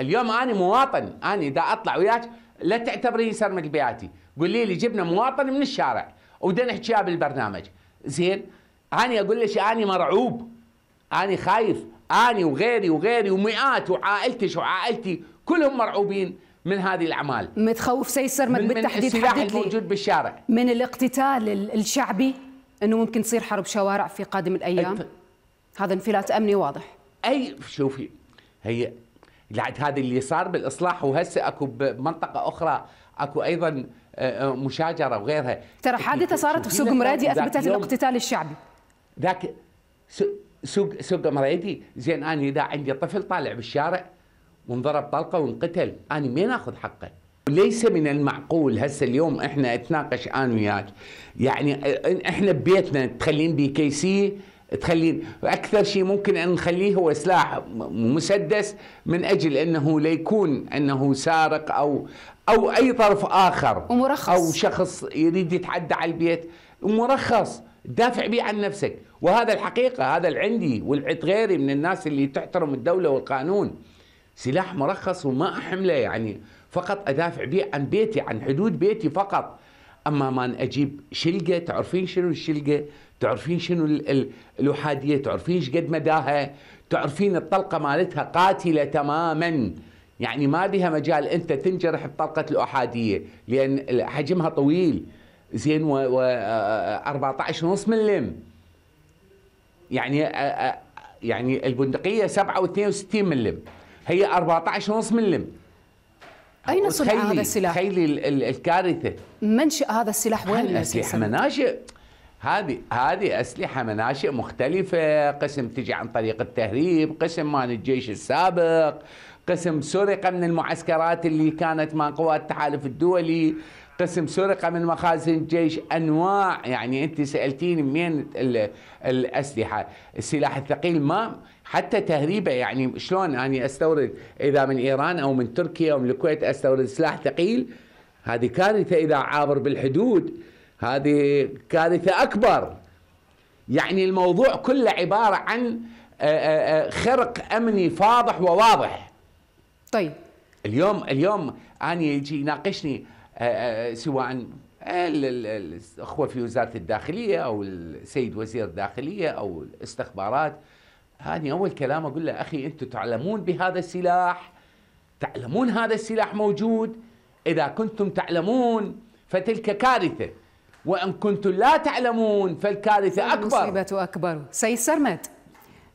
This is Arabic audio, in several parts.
اليوم انا مواطن انا اذا اطلع وياك لا تعتبريني سرمك بياتي قولي لي جبنا مواطن من الشارع ودنا نحكيها بالبرنامج زين انا اقول لك انا مرعوب انا خايف انا وغيري وغيري ومئات وعائلتك وعائلتي كلهم مرعوبين من هذه الاعمال متخوف سيسر من, من بالتحديد السلاح الموجود بالشارع من الاقتتال الشعبي انه ممكن تصير حرب شوارع في قادم الايام الف... هذا انفلات امني واضح اي شوفي هي هذا اللي صار بالاصلاح وهسه اكو بمنطقه اخرى اكو ايضا آه، آه، مشاجره وغيرها ترى إيه، حادثه صارت في سوق مرادي اثبتت الاقتتال الشعبي ذاك سوق سوق مرادي زين انا اذا عندي طفل طالع بالشارع وانضرب طلقه وانقتل انا مين اخذ حقه؟ ليس من المعقول هسه اليوم احنا اتناقش انا وياك يعني احنا ببيتنا تخلين بي كي سي تخلي اكثر شيء ممكن ان نخليه هو سلاح مسدس من اجل انه ليكون انه سارق او او اي طرف اخر ومرخص او شخص يريد يتعدى على البيت مرخص دافع به عن نفسك وهذا الحقيقه هذا العندي والعد غيري من الناس اللي تحترم الدوله والقانون سلاح مرخص وما احمله يعني فقط ادافع به عن بيتي عن حدود بيتي فقط اما ما اجيب شلقه تعرفين شنو الشلقه تعرفين شنو الاحاديه تعرفين قد مداها تعرفين الطلقه مالتها قاتله تماما يعني ما بها مجال انت تنجرح بطلقه الاحاديه لان حجمها طويل زين و, و 14 ونص ملم يعني يعني البندقيه 7.62 ملم هي 14 ونص ملم أين صنع هذا السلاح؟ تخيلي الكارثة منشئ هذا السلاح وين أسلحة مناشئ هذه هذه اسلحه مناشئ مختلفه، قسم تجي عن طريق التهريب، قسم مال الجيش السابق، قسم سرق من المعسكرات اللي كانت مع قوات التحالف الدولي، قسم سرقه من مخازن الجيش انواع يعني انت سالتيني منين الاسلحه السلاح الثقيل ما حتى تهريبه يعني شلون اني يعني استورد اذا من ايران او من تركيا او من الكويت استورد سلاح ثقيل هذه كارثه اذا عابر بالحدود هذه كارثه اكبر يعني الموضوع كله عباره عن آه، آه، آه، خرق امني فاضح وواضح طيب اليوم اليوم اني يجي يناقشني آه، آه، سواء الاخوه في وزاره الداخليه او السيد وزير الداخليه او الاستخبارات هذه اول كلام اقول له اخي انتم تعلمون بهذا السلاح تعلمون هذا السلاح موجود اذا كنتم تعلمون فتلك كارثه وان كنتم لا تعلمون فالكارثه اكبر المصيبه اكبر سيد سرمد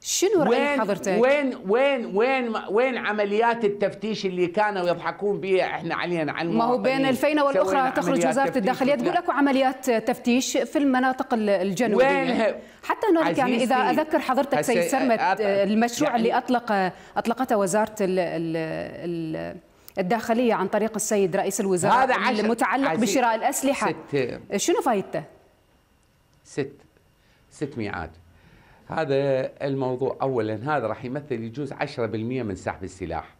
شنو رأي حضرتك؟ وين وين وين وين عمليات التفتيش اللي كانوا يضحكون بها احنا علينا على ما هو بين الفينه والاخرى تخرج وزاره الداخليه تقول اكو عمليات تفتيش في المناطق الجنوبيه وينها؟ حتى هناك يعني اذا اذكر حضرتك سيد سرمت أط... المشروع يعني اللي اطلق اطلقته وزاره ال ال ال الداخليه عن طريق السيد رئيس الوزراء هذا عشر المتعلق بشراء الاسلحه ست شنو فايدته؟ ست ست ميعاد هذا الموضوع اولا هذا راح يمثل يجوز 10% من سحب السلاح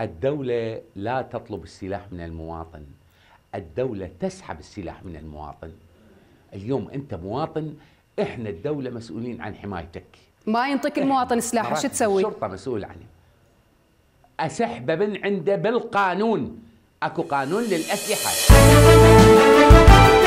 الدولة لا تطلب السلاح من المواطن الدولة تسحب السلاح من المواطن اليوم انت مواطن احنا الدولة مسؤولين عن حمايتك ما ينطيك المواطن سلاحه شو تسوي؟ الشرطة مسؤول عنه اسحبه من عنده بالقانون اكو قانون للاسلحة